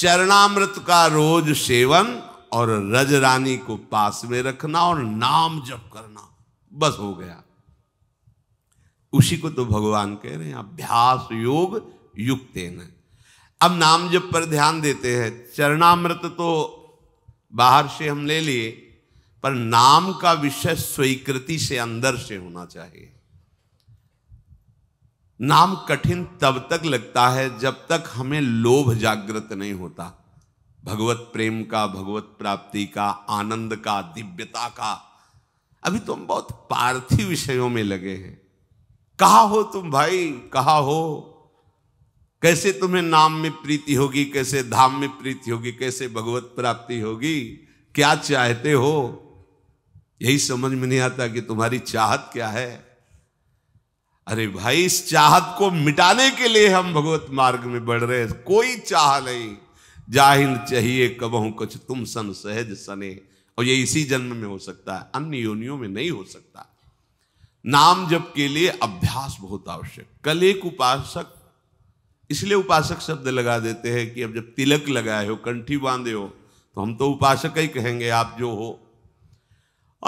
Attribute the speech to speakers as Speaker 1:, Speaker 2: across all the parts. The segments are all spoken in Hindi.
Speaker 1: चरणामृत का रोज सेवन और रज रानी को पास में रखना और नाम जप करना बस हो गया उसी को तो भगवान कह रहे हैं अभ्यास योग युक्त न अब नाम जप पर ध्यान देते हैं चरणामृत तो बाहर से हम ले लिए पर नाम का विषय स्वीकृति से अंदर से होना चाहिए नाम कठिन तब तक लगता है जब तक हमें लोभ जागृत नहीं होता भगवत प्रेम का भगवत प्राप्ति का आनंद का दिव्यता का अभी तुम तो बहुत पार्थिव विषयों में लगे हैं कहा हो तुम भाई कहा हो कैसे तुम्हें नाम में प्रीति होगी कैसे धाम में प्रीति होगी कैसे भगवत प्राप्ति होगी क्या चाहते हो यही समझ में नहीं आता कि तुम्हारी चाहत क्या है अरे भाई इस चाहत को मिटाने के लिए हम भगवत मार्ग में बढ़ रहे हैं कोई चाह नहीं जाहिन चाहिए कबहू कुछ तुम सन सहज सने और ये इसी जन्म में हो सकता है अन्य योनियों में नहीं हो सकता नाम जप के लिए अभ्यास बहुत आवश्यक कल एक उपासक इसलिए उपासक शब्द लगा देते हैं कि अब जब तिलक लगाए हो कंठी बांधे हो तो हम तो उपासक ही कहेंगे आप जो हो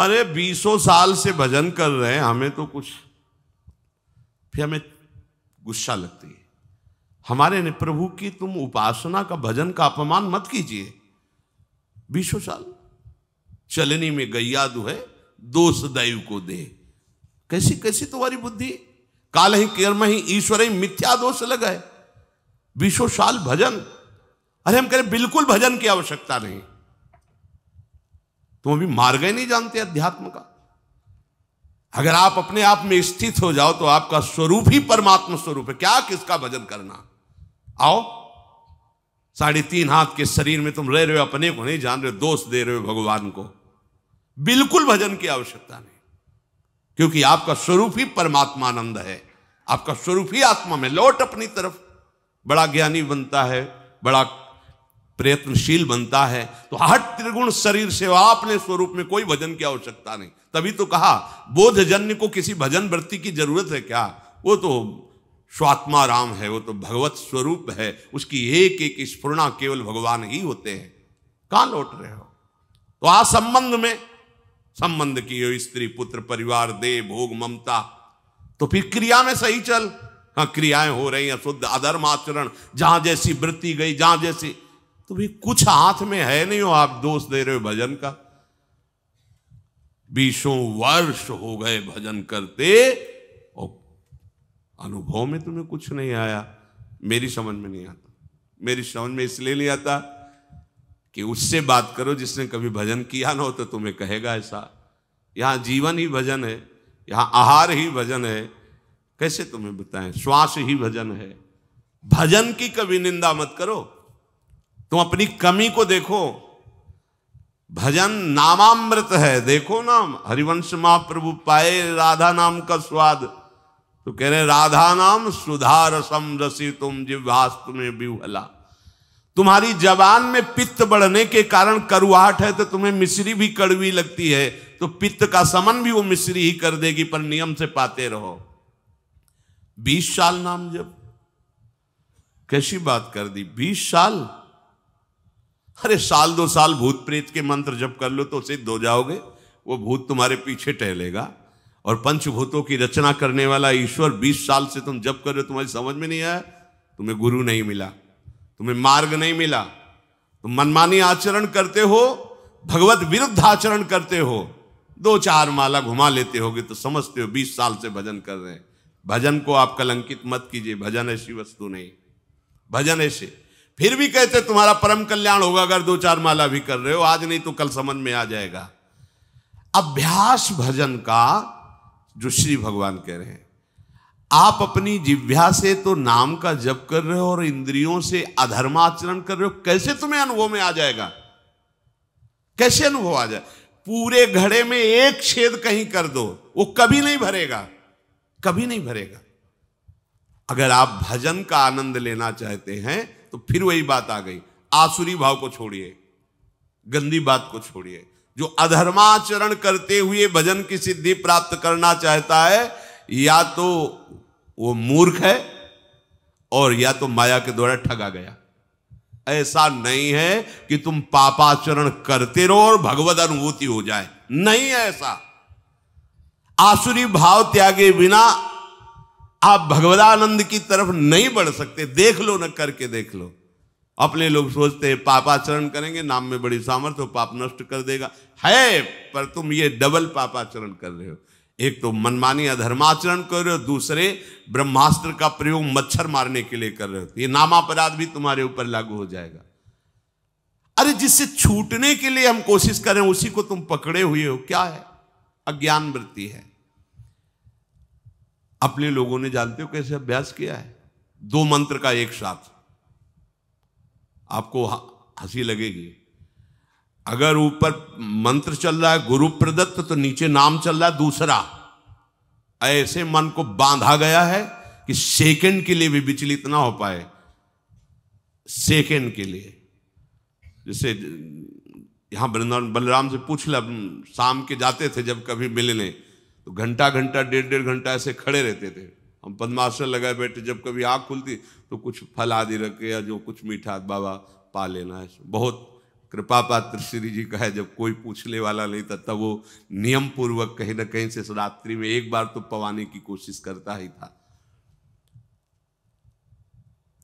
Speaker 1: अरे बीसों साल से भजन कर रहे हैं हमें तो कुछ फिर हमें गुस्सा लगती है हमारे ने प्रभु की तुम उपासना का भजन का अपमान मत कीजिए बीसो साल चलनी में गैया दुहे दोष दैव को दे कैसी कैसी तुम्हारी बुद्धि काल ही कर्म ही ईश्वर ही मिथ्या दोष लगाए बीसो साल भजन अरे हम कह रहे बिल्कुल भजन की आवश्यकता नहीं तुम अभी मार्ग ही नहीं जानते अध्यात्म का अगर आप अपने आप में स्थित हो जाओ तो आपका स्वरूप ही परमात्मा स्वरूप है क्या किसका भजन करना आओ साढ़े तीन हाथ के शरीर में तुम रह रहे हो अपने को नहीं जान रहे हो दोष दे रहे हो भगवान को बिल्कुल भजन की आवश्यकता नहीं क्योंकि आपका स्वरूप ही आनंद है आपका स्वरूप ही आत्मा में लौट अपनी तरफ बड़ा ज्ञानी बनता है बड़ा प्रयत्नशील बनता है तो हट त्रिगुण शरीर से आपने स्वरूप में कोई भजन की आवश्यकता नहीं तभी तो कहा जन्य को किसी भजन वृत्ति की जरूरत है क्या वो तो स्वात्मा राम है वो तो भगवत स्वरूप है उसकी एक एक स्फुरणा केवल भगवान ही होते हैं कहां लौट रहे हो तो आ संबंध में संबंध की हो स्त्री पुत्र परिवार दे भोग ममता तो फिर क्रिया में सही चल हाँ क्रियाएं हो रही हैं शुद्ध अधर्म आचरण जहां जैसी वृत्ति गई जहां जैसी तो भी कुछ हाथ में है नहीं हो आप दोष दे रहे हो भजन का बीसों वर्ष हो गए भजन करते और अनुभव में तुम्हें कुछ नहीं आया मेरी समझ में नहीं आता मेरी समझ में इसलिए नहीं आता कि उससे बात करो जिसने कभी भजन किया ना हो तो तुम्हें कहेगा ऐसा यहां जीवन ही भजन है यहां आहार ही भजन है कैसे तुम्हें बताएं श्वास ही भजन है भजन की कभी निंदा मत करो तुम अपनी कमी को देखो भजन नामामृत है देखो ना हरिवंश महाप्रभु पाए राधा नाम का स्वाद तो कह रहे राधा नाम सुधा रसम रसी तुम जिव्हास तुम्हें बिहला तुम्हारी जबान में पित्त बढ़ने के कारण करुआहट है तो तुम्हें मिश्री भी कड़वी लगती है तो पित्त का समन भी वो मिश्री ही कर देगी पर नियम से पाते रहो बीस साल नाम जब कैसी बात कर दी बीस साल अरे साल दो साल भूत प्रेत के मंत्र जब कर लो तो सिद्ध हो जाओगे वो भूत तुम्हारे पीछे टहलेगा और पंचभूतों की रचना करने वाला ईश्वर बीस साल से तुम जब कर रहे हो तुम्हारी समझ में नहीं आया तुम्हें गुरु नहीं मिला तुम्हें मार्ग नहीं मिला तुम मनमानी आचरण करते हो भगवत विरुद्ध आचरण करते हो दो चार माला घुमा लेते होगे तो समझते हो बीस साल से भजन कर रहे हैं भजन को आप कलंकित मत कीजिए भजन ऐसी वस्तु नहीं भजन ऐसे फिर भी कहते तुम्हारा परम कल्याण होगा अगर दो चार माला भी कर रहे हो आज नहीं तो कल समझ में आ जाएगा अभ्यास भजन का जो श्री भगवान कह रहे हैं आप अपनी जिव्या से तो नाम का जप कर रहे हो और इंद्रियों से अधर्माचरण कर रहे हो कैसे तुम्हें अनुभव में आ जाएगा कैसे अनुभव आ जाए पूरे घड़े में एक छेद कहीं कर दो वो कभी नहीं भरेगा कभी नहीं भरेगा अगर आप भजन का आनंद लेना चाहते हैं तो फिर वही बात आ गई आसुरी भाव को छोड़िए गंदी बात को छोड़िए जो अधर्माचरण करते हुए भजन की सिद्धि प्राप्त करना चाहता है या तो वो मूर्ख है और या तो माया के द्वारा ठगा गया ऐसा नहीं है कि तुम पापाचरण करते रहो और भगवत अनुभूति हो जाए नहीं है ऐसा आसुरी भाव त्यागे बिना आप भगवदानंद की तरफ नहीं बढ़ सकते देख लो न करके देख लो अपने लोग सोचते हैं पापाचरण करेंगे नाम में बड़ी सामर्थ्य हो पाप नष्ट कर देगा है पर तुम ये डबल पापाचरण कर रहे हो एक तो मनमानी अधर्माचरण कर रहे हो दूसरे ब्रह्मास्त्र का प्रयोग मच्छर मारने के लिए कर रहे हो ये नामापराध भी तुम्हारे ऊपर लागू हो जाएगा अरे जिससे छूटने के लिए हम कोशिश करें उसी को तुम पकड़े हुए हो क्या है अज्ञान वृत्ति है अपने लोगों ने जानते हो कैसे अभ्यास किया है दो मंत्र का एक साथ आपको हंसी लगेगी अगर ऊपर मंत्र चल रहा है गुरु प्रदत्त तो नीचे नाम चल रहा है दूसरा ऐसे मन को बांधा गया है कि सेकंड के लिए भी विचलित ना हो पाए सेकंड के लिए जैसे यहां वृंदावन बलराम से पूछ लिया शाम के जाते थे जब कभी मिलने तो घंटा घंटा डेढ़ डेढ़ घंटा ऐसे खड़े रहते थे हम पद्मासन लगाए बैठे जब कभी आँख खुलती तो कुछ फल आदि रखे या जो कुछ मीठा बाबा पा लेना है बहुत कृपा पात्र श्री जी का है जब कोई पूछने वाला नहीं था तब वो नियम पूर्वक कहीं ना कहीं से रात्रि में एक बार तो पवाने की कोशिश करता ही था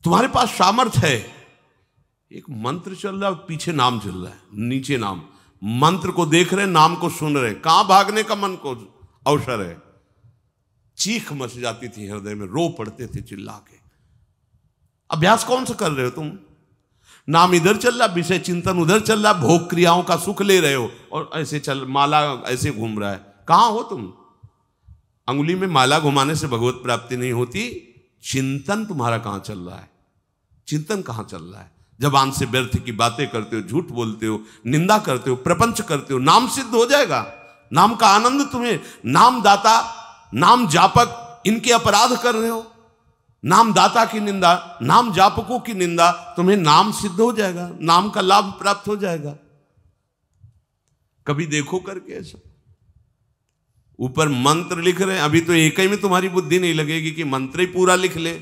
Speaker 1: तुम्हारे पास सामर्थ है एक मंत्र चल रहा है पीछे नाम चल रहा है नीचे नाम मंत्र को देख रहे नाम को सुन रहे कहां भागने का मन को अवसर है चीख मच जाती थी हृदय में रो पड़ते थे चिल्ला के अभ्यास कौन सा कर रहे हो तुम नाम इधर चल रहा विषय चिंतन उधर चल रहा भोग क्रियाओं का सुख ले रहे हो और ऐसे चल माला ऐसे घूम रहा है कहां हो तुम अंगुली में माला घुमाने से भगवत प्राप्ति नहीं होती चिंतन तुम्हारा कहां चल रहा है चिंतन कहां चल रहा है जबान से व्यर्थ की बातें करते हो झूठ बोलते हो निंदा करते हो प्रपंच करते हो नाम सिद्ध हो जाएगा नाम का आनंद तुम्हें नाम दाता नाम जापक इनके अपराध कर रहे हो नाम दाता की निंदा नाम जापकों की निंदा तुम्हें नाम सिद्ध हो जाएगा नाम का लाभ प्राप्त हो जाएगा कभी देखो करके ऐसा ऊपर मंत्र लिख रहे हैं अभी तो एक ही में तुम्हारी बुद्धि नहीं लगेगी कि मंत्र ही पूरा लिख ले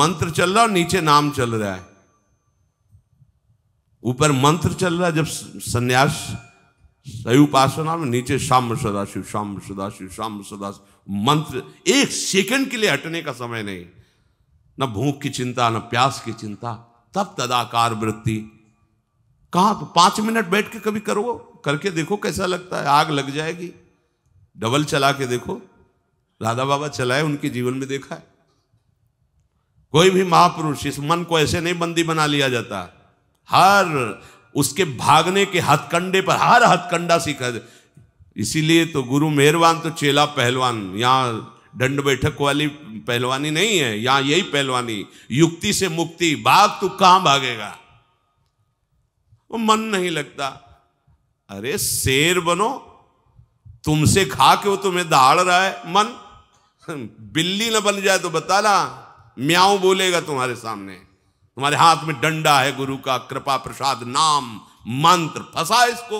Speaker 1: मंत्र चल रहा और नीचे नाम चल रहा है ऊपर मंत्र चल रहा है जब संन्यास सही उपासना में नीचे शाम सदाशिव शाम सदाशिव शाम सदाशिव मंत्र एक सेकंड के लिए हटने का समय नहीं न भूख की चिंता न प्यास की चिंता तब तदाकार वृत्ति कहा तो पांच मिनट बैठ के कभी करो करके देखो कैसा लगता है आग लग जाएगी डबल चला के देखो राधा बाबा चलाए उनके जीवन में देखा है कोई भी महापुरुष इस मन को ऐसे नहीं बंदी बना लिया जाता हर उसके भागने के हथकंडे पर हर हथकंडा सीखा इसीलिए तो गुरु मेहरबान तो चेला पहलवान यहाँ दंड बैठक वाली पहलवानी नहीं है यहाँ यही पहलवानी युक्ति से मुक्ति भाग तू तो कहाँ भागेगा वो मन नहीं लगता अरे शेर बनो तुमसे खा के वो तुम्हें दहाड़ रहा है मन बिल्ली ना बन जाए तो बताना म्याऊ बोलेगा तुम्हारे सामने तुम्हारे हाथ में डंडा है गुरु का कृपा प्रसाद नाम मंत्र फंसा इसको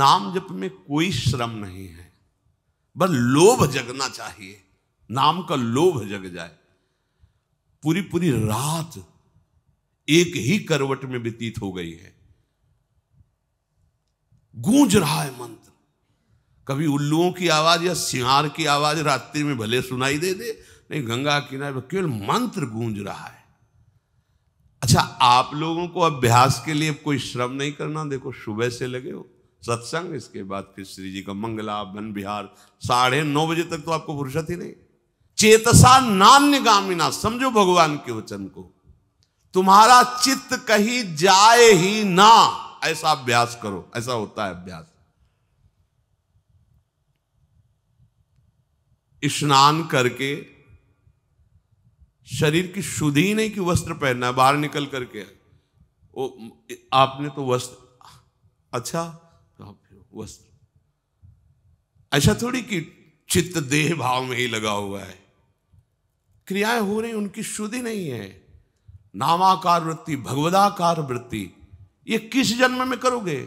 Speaker 1: नाम जप में कोई श्रम नहीं है बस लोभ जगना चाहिए नाम का लोभ जग जाए पूरी पूरी रात एक ही करवट में व्यतीत हो गई है गूंज रहा है मंत्र कभी उल्लुओं की आवाज या सिंहार की आवाज रात्रि में भले सुनाई दे दे नहीं गंगा किनारे केवल मंत्र गूंज रहा है अच्छा आप लोगों को अभ्यास के लिए कोई श्रम नहीं करना देखो सुबह से लगे हो सत्संग इसके बाद फिर श्री जी का मंगला वन बिहार साढ़े नौ बजे तक तो आपको फुर्सत ही नहीं चेतसा नान्य गामिना समझो भगवान के वचन को तुम्हारा चित्त कहीं जाए ही ना ऐसा अभ्यास करो ऐसा होता है अभ्यास स्नान करके शरीर की शुद्धि ही नहीं कि वस्त्र पहनना है बाहर निकल करके वो आपने तो वस्त्र अच्छा तो वस्त्र ऐसा थोड़ी कि चित्त देह भाव में ही लगा हुआ है क्रियाएं हो रही उनकी शुद्धि नहीं है नामाकार वृत्ति भगवदाकार वृत्ति ये किस जन्म में करोगे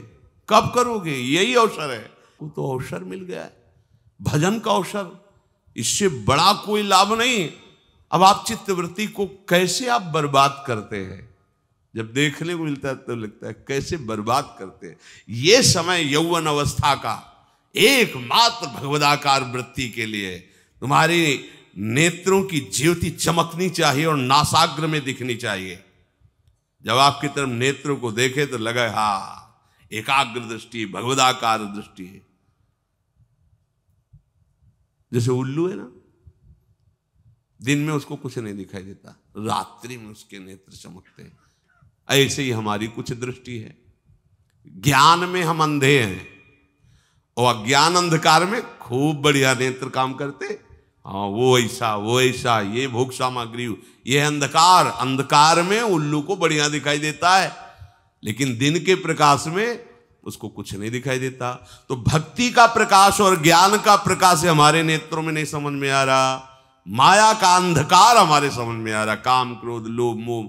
Speaker 1: कब करोगे यही अवसर है वो तो अवसर मिल गया है भजन का अवसर इससे बड़ा कोई लाभ नहीं है अब आप चित्तवृत्ति को कैसे आप बर्बाद करते हैं जब देखने को मिलता है तो लगता है कैसे बर्बाद करते हैं ये समय यौवन अवस्था का एकमात्र भगवदाकार वृत्ति के लिए तुम्हारी नेत्रों की ज्योति चमकनी चाहिए और नासाग्र में दिखनी चाहिए जब आपकी तरफ नेत्रों को देखे तो लगे हा एकाग्र दृष्टि भगवदाकार दृष्टि जैसे उल्लू है ना दिन में उसको कुछ नहीं दिखाई देता रात्रि में उसके नेत्र चमकते हैं ऐसे ही हमारी कुछ दृष्टि है ज्ञान में हम अंधे हैं और अज्ञान अंधकार में खूब बढ़िया नेत्र काम करते हाँ वो ऐसा वो ऐसा ये भोग सामग्री ये अंधकार अंधकार में उल्लू को बढ़िया दिखाई देता है लेकिन दिन के प्रकाश में उसको कुछ नहीं दिखाई देता तो भक्ति का प्रकाश और ज्ञान का प्रकाश हमारे नेत्रों में नहीं समझ में आ रहा माया का अंधकार हमारे समझ में आ रहा काम क्रोध लोभ मोह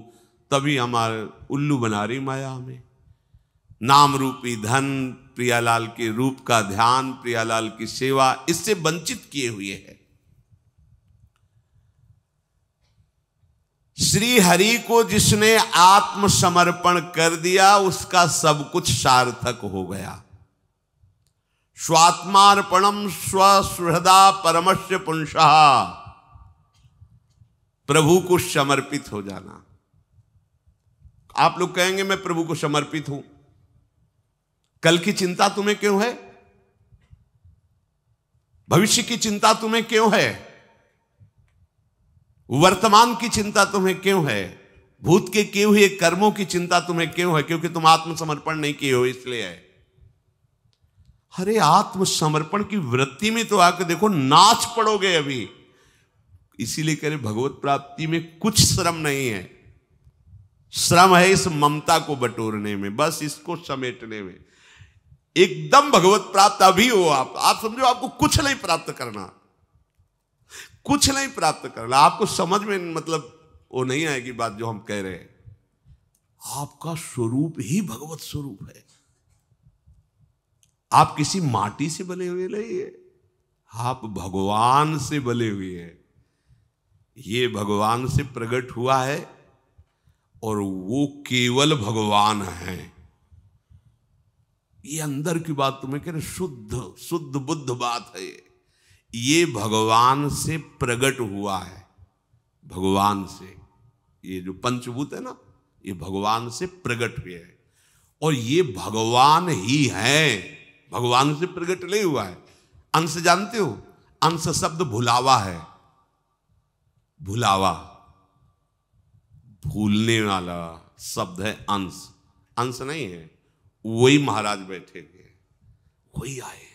Speaker 1: तभी हमारे उल्लू बना रही माया हमें नाम रूपी धन प्रियालाल के रूप का ध्यान प्रियालाल की सेवा इससे वंचित किए हुए है श्री हरि को जिसने आत्मसमर्पण कर दिया उसका सब कुछ सार्थक हो गया स्वात्मार्पणम स्वसुहृदा परमश्य पुंसा प्रभु को समर्पित हो जाना आप लोग कहेंगे मैं प्रभु को समर्पित हूं कल की चिंता तुम्हें क्यों है भविष्य की चिंता तुम्हें क्यों है वर्तमान की चिंता तुम्हें क्यों है भूत के किए हुए कर्मों की चिंता तुम्हें क्यों है क्योंकि तुम आत्मसमर्पण नहीं किए हो इसलिए है अरे आत्मसमर्पण की वृत्ति में तो आकर देखो नाच पड़ोगे अभी इसीलिए कह रहे भगवत प्राप्ति में कुछ श्रम नहीं है श्रम है इस ममता को बटोरने में बस इसको समेटने में एकदम भगवत प्राप्त अभी हो आप आप समझो आपको कुछ नहीं प्राप्त करना कुछ नहीं प्राप्त करना आपको समझ में मतलब वो नहीं आएगी बात जो हम कह रहे हैं आपका स्वरूप ही भगवत स्वरूप है आप किसी माटी से बने हुए नहीं है आप भगवान से बने हुए हैं ये भगवान से प्रकट हुआ है और वो केवल भगवान है ये अंदर की बात तुम्हें तो कह रहे शुद्ध शुद्ध बुद्ध बात है ये भगवान से प्रकट हुआ है भगवान से ये जो पंचभूत है ना ये भगवान से प्रकट हुए है और ये भगवान ही है भगवान से प्रकट नहीं हुआ है अंश जानते हो अंश शब्द भुलावा है भुलावा भूलने वाला शब्द है अंश अंश नहीं है वही महाराज बैठे थे वही आए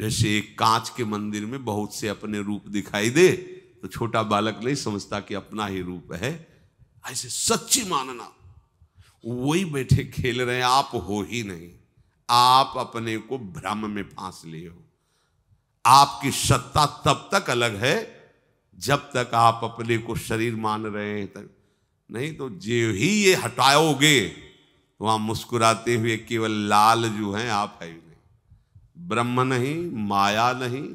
Speaker 1: जैसे एक कांच के मंदिर में बहुत से अपने रूप दिखाई दे तो छोटा बालक नहीं समझता कि अपना ही रूप है ऐसे सच्ची मानना वही बैठे खेल रहे हैं आप हो ही नहीं आप अपने को भ्रम में फांस लिए हो आपकी सत्ता तब तक अलग है जब तक आप अपने को शरीर मान रहे हैं तक नहीं तो जो ही ये हटाओगे वहां तो मुस्कुराते हुए केवल लाल जो हैं आप है नहीं ब्रह्म नहीं माया नहीं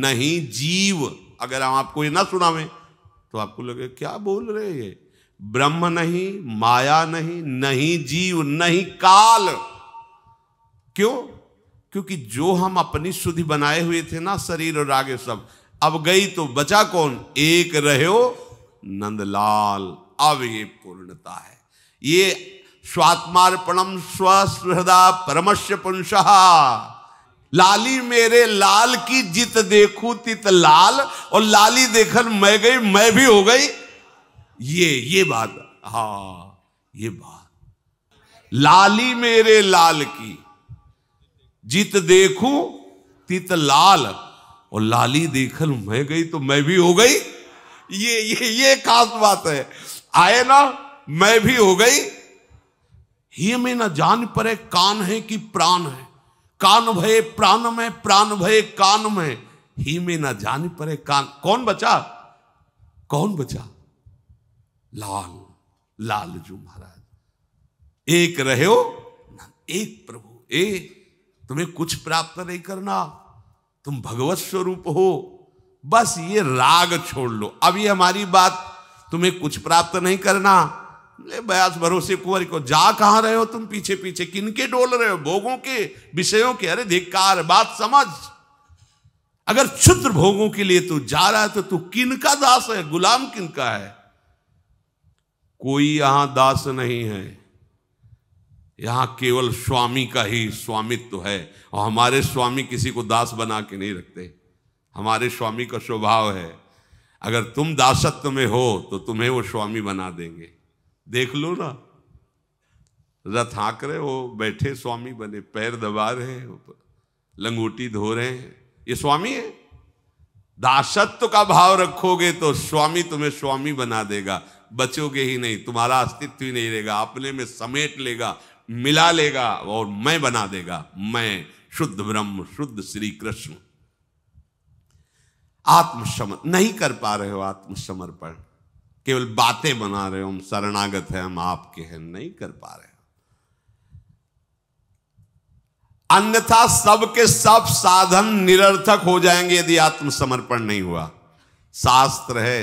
Speaker 1: नहीं जीव अगर हम आपको ये ना सुनावे तो आपको लगे क्या बोल रहे हैं ब्रह्म नहीं माया नहीं नहीं जीव नहीं काल क्यों क्योंकि जो हम अपनी सुधि बनाए हुए थे ना शरीर और आगे सब अब गई तो बचा कौन एक रहे नंदलाल अब ये पूर्णता है ये स्वात्मार्पणम स्वस्वृदा परमश्य पुंश लाली मेरे लाल की जित देखू तित लाल और लाली देखन मैं गई मैं भी हो गई ये ये बात हा ये बात लाली मेरे लाल की जित देखू तित लाल और लाली देखल मैं गई तो मैं भी हो गई ये ये ये खास बात है आए ना मैं भी हो गई ही में ना जान परे कान है कि प्राण है कान भय प्राण में प्राण भय कान में ही में ना जान परे कान कौन बचा कौन बचा लाल लाल जू महाराज एक रहे हो ना एक प्रभु एक तुम्हें कुछ प्राप्त नहीं करना तुम भगवत स्वरूप हो बस ये राग छोड़ लो अब ये हमारी बात तुम्हें कुछ प्राप्त नहीं करना बयास भरोसे कुंवर को जा कहां रहे हो तुम पीछे पीछे किनके डोल रहे हो भोगों के विषयों के अरे धिकार बात समझ अगर क्षुद्र भोगों के लिए तू जा रहा है तो तू किन का दास है गुलाम किन का है कोई यहां दास नहीं है यहाँ केवल स्वामी का ही स्वामित्व तो है और हमारे स्वामी किसी को दास बना के नहीं रखते हमारे स्वामी का स्वभाव है अगर तुम दासत्व में हो तो तुम्हें वो स्वामी बना देंगे देख लो ना रथ हाँक रहे हो बैठे स्वामी बने पैर दबा रहे हैं लंगूटी धो रहे हैं ये स्वामी है दासत्व का भाव रखोगे तो स्वामी तुम्हें स्वामी बना देगा बचोगे ही नहीं तुम्हारा अस्तित्व ही नहीं रहेगा अपने में समेट लेगा मिला लेगा और मैं बना देगा मैं शुद्ध ब्रह्म शुद्ध श्री कृष्ण आत्मसमर्प नहीं कर पा रहे हो आत्मसमर्पण केवल बातें बना रहे हो हम शरणागत हैं हम आपके हैं नहीं कर पा रहे हो अन्यथा सब के सब साधन निरर्थक हो जाएंगे यदि आत्मसमर्पण नहीं हुआ शास्त्र है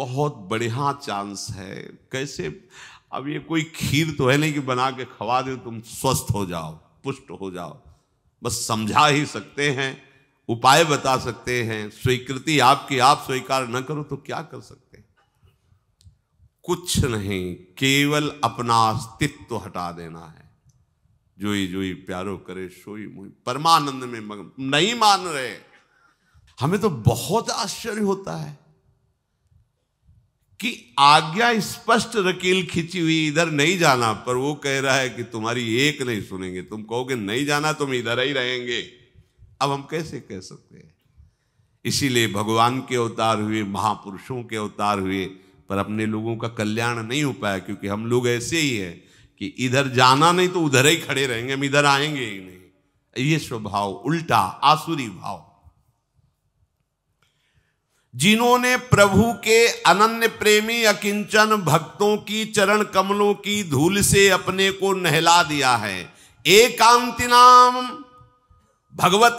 Speaker 1: बहुत बढ़िया चांस है कैसे अब ये कोई खीर तो है नहीं कि बना के खवा दे तुम स्वस्थ हो जाओ पुष्ट हो जाओ बस समझा ही सकते हैं उपाय बता सकते हैं स्वीकृति आपकी आप स्वीकार न करो तो क्या कर सकते हैं कुछ नहीं केवल अपना अस्तित्व हटा देना है जोई जोई प्यारो करे सोई मुई परमानंद में मगन नहीं मान रहे हमें तो बहुत आश्चर्य होता है कि आज्ञा स्पष्ट रकील खींची हुई इधर नहीं जाना पर वो कह रहा है कि तुम्हारी एक नहीं सुनेंगे तुम कहोगे नहीं जाना तुम इधर ही रहेंगे अब हम कैसे कह सकते हैं इसीलिए भगवान के अवतार हुए महापुरुषों के अवतार हुए पर अपने लोगों का कल्याण नहीं हो पाया क्योंकि हम लोग ऐसे ही हैं कि इधर जाना नहीं तो उधर ही खड़े रहेंगे हम इधर आएंगे ही नहीं ये स्वभाव उल्टा आसुरी भाव जिन्होंने प्रभु के अनन्य प्रेमी अकिंचन भक्तों की चरण कमलों की धूल से अपने को नहला दिया है एकांति नाम भगवत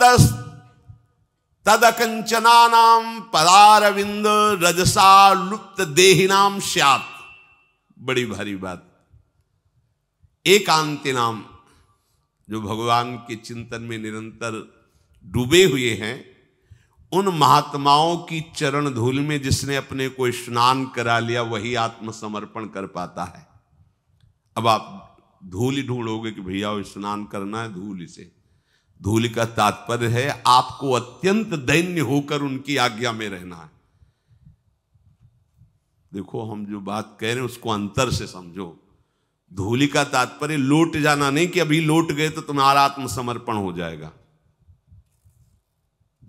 Speaker 1: तद अकंचना नाम पदारविंद रजसा लुप्त देही नाम श्यात बड़ी भारी बात एकांति नाम जो भगवान के चिंतन में निरंतर डूबे हुए हैं उन महात्माओं की चरण धूल में जिसने अपने को स्नान करा लिया वही आत्मसमर्पण कर पाता है अब आप धूल ही ढूंढोगे कि भैया स्नान करना है धूल से धूल का तात्पर्य है आपको अत्यंत दैन्य होकर उनकी आज्ञा में रहना है देखो हम जो बात कह रहे हैं उसको अंतर से समझो धूलि का तात्पर्य लौट जाना नहीं कि अभी लौट गए तो तुम्हारा आत्मसमर्पण हो जाएगा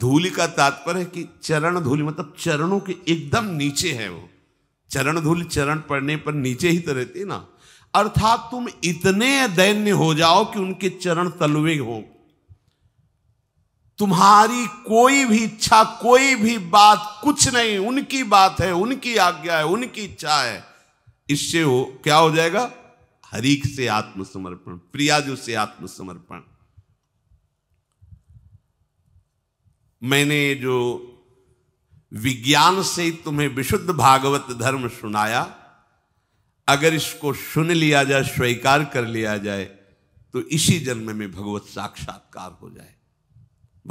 Speaker 1: धूलि का तात्पर्य कि चरण धूलि मतलब चरणों के एकदम नीचे है वो चरण धूल चरण पड़ने पर नीचे ही तो रहती है ना अर्थात तुम इतने दैन्य हो जाओ कि उनके चरण तलवे हो तुम्हारी कोई भी इच्छा कोई भी बात कुछ नहीं उनकी बात है उनकी आज्ञा है उनकी इच्छा है इससे हो क्या हो जाएगा हरीक से आत्मसमर्पण प्रियाजू से आत्मसमर्पण मैंने जो विज्ञान से तुम्हें विशुद्ध भागवत धर्म सुनाया अगर इसको सुन लिया जाए स्वीकार कर लिया जाए तो इसी जन्म में भगवत साक्षात्कार हो जाए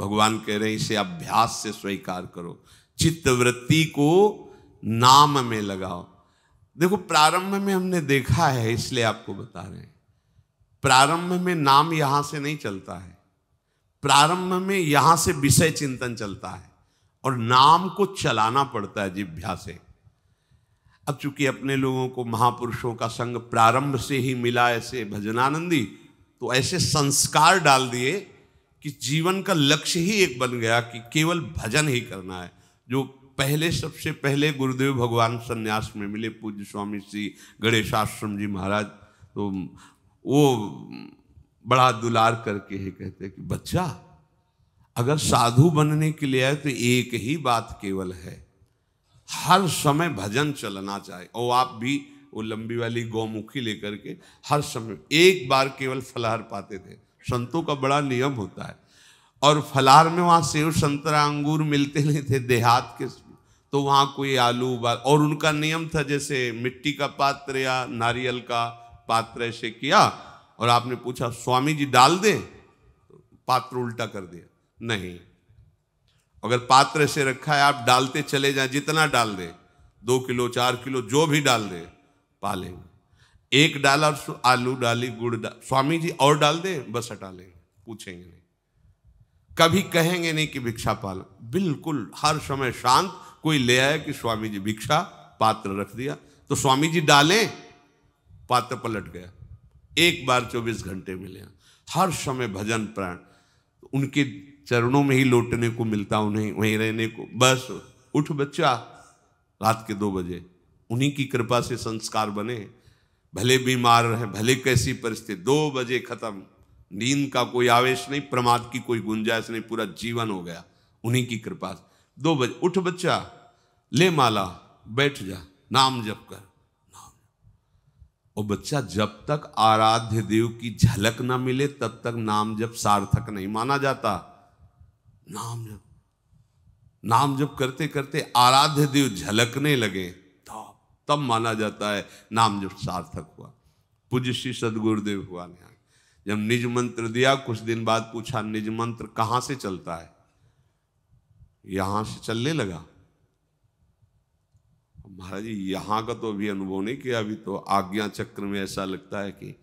Speaker 1: भगवान कह रहे हैं इसे अभ्यास से स्वीकार करो चित्तवृत्ति को नाम में लगाओ देखो प्रारंभ में हमने देखा है इसलिए आपको बता रहे हैं प्रारंभ में नाम यहां से नहीं चलता है प्रारंभ में यहां से विषय चिंतन चलता है और नाम को चलाना पड़ता है जिभ्या से अब चूंकि अपने लोगों को महापुरुषों का संग प्रारंभ से ही मिला ऐसे भजनानंदी तो ऐसे संस्कार डाल दिए कि जीवन का लक्ष्य ही एक बन गया कि केवल भजन ही करना है जो पहले सबसे पहले गुरुदेव भगवान संन्यास में मिले पूज्य स्वामी श्री गणेश आश्रम जी महाराज तो वो बड़ा दुलार करके ही कहते कि बच्चा अगर साधु बनने के लिए आए तो एक ही बात केवल है हर समय भजन चलना चाहिए और आप भी वो लंबी वाली गौमुखी लेकर के हर समय एक बार केवल फलाहार पाते थे संतों का बड़ा नियम होता है और फलाहार में वहाँ सेव संतरा अंगूर मिलते नहीं थे देहात के तो वहाँ कोई आलू उबाल और उनका नियम था जैसे मिट्टी का पात्र या नारियल का पात्र ऐसे किया और आपने पूछा स्वामी जी डाल दें पात्र उल्टा कर दिया नहीं अगर पात्र से रखा है आप डालते चले जाएं जितना डाल दें दो किलो चार किलो जो भी डाल दें पालेंगे एक डाला आलू डाली गुड़ डाल स्वामी जी और डाल दें बस हटा लेंगे पूछेंगे नहीं कभी कहेंगे नहीं कि भिक्षा पाल बिल्कुल हर समय शांत कोई ले आया कि स्वामी जी भिक्षा पात्र रख दिया तो स्वामी जी डालें पात्र पलट गया एक बार चौबीस घंटे मिले हर समय भजन प्राण उनके चरणों में ही लौटने को मिलता उन्हें वहीं रहने को बस उठ बच्चा रात के दो बजे उन्हीं की कृपा से संस्कार बने भले बीमार रहे भले कैसी परिस्थिति दो बजे खत्म नींद का कोई आवेश नहीं प्रमाद की कोई गुंजाइश नहीं पूरा जीवन हो गया उन्हीं की कृपा से दो बजे उठ बच्चा ले माला बैठ जा नाम जप कर और बच्चा जब तक आराध्य देव की झलक ना मिले तब तक नाम जब सार्थक नहीं माना जाता नाम जब नाम जब करते करते आराध्य देव झलकने लगे तो तब माना जाता है नाम जब सार्थक हुआ पूज्य श्री सदगुरुदेव हुआ ने जब निज मंत्र दिया कुछ दिन बाद पूछा निज मंत्र कहाँ से चलता है यहां से चलने लगा महाराज जी यहाँ का तो अभी अनुभव नहीं किया अभी तो आज्ञा चक्र में ऐसा लगता है कि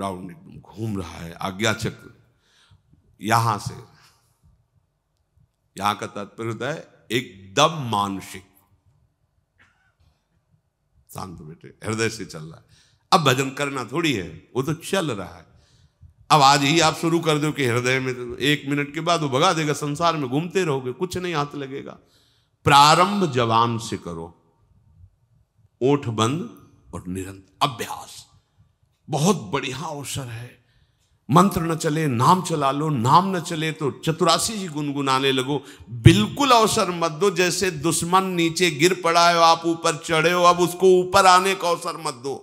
Speaker 1: रावण एकदम घूम रहा है आज्ञा चक्र यहां से यहां का तात्पर्य होता है एकदम मानसिक शांत बेटे हृदय से चल रहा है अब भजन करना थोड़ी है वो तो चल रहा है अब आज ही आप शुरू कर दो कि हृदय में तो एक मिनट के बाद वो भगा देगा संसार में घूमते रहोगे कुछ नहीं हाथ लगेगा प्रारंभ जवान से करो ओठ बंद और निरंतर अभ्यास बहुत बढ़िया अवसर है मंत्र न चले नाम चला लो नाम न चले तो चतुरासी जी गुनगुनाने लगो बिल्कुल अवसर मत दो जैसे दुश्मन नीचे गिर पड़ा है आप ऊपर चढ़े हो अब उसको ऊपर आने का अवसर मत दो